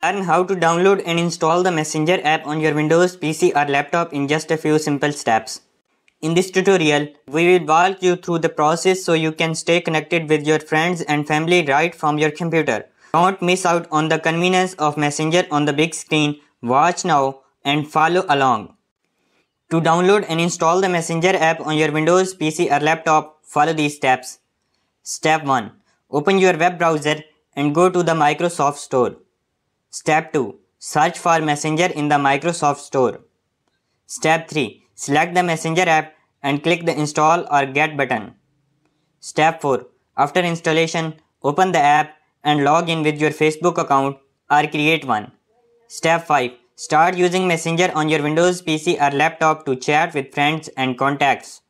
Learn how to download and install the Messenger app on your Windows PC or laptop in just a few simple steps. In this tutorial, we will walk you through the process so you can stay connected with your friends and family right from your computer. Don't miss out on the convenience of Messenger on the big screen. Watch now and follow along. To download and install the Messenger app on your Windows PC or laptop, follow these steps. Step 1. Open your web browser and go to the Microsoft Store. Step 2. Search for Messenger in the Microsoft Store. Step 3. Select the Messenger app and click the Install or Get button. Step 4. After installation, open the app and log in with your Facebook account or create one. Step 5. Start using Messenger on your Windows PC or laptop to chat with friends and contacts.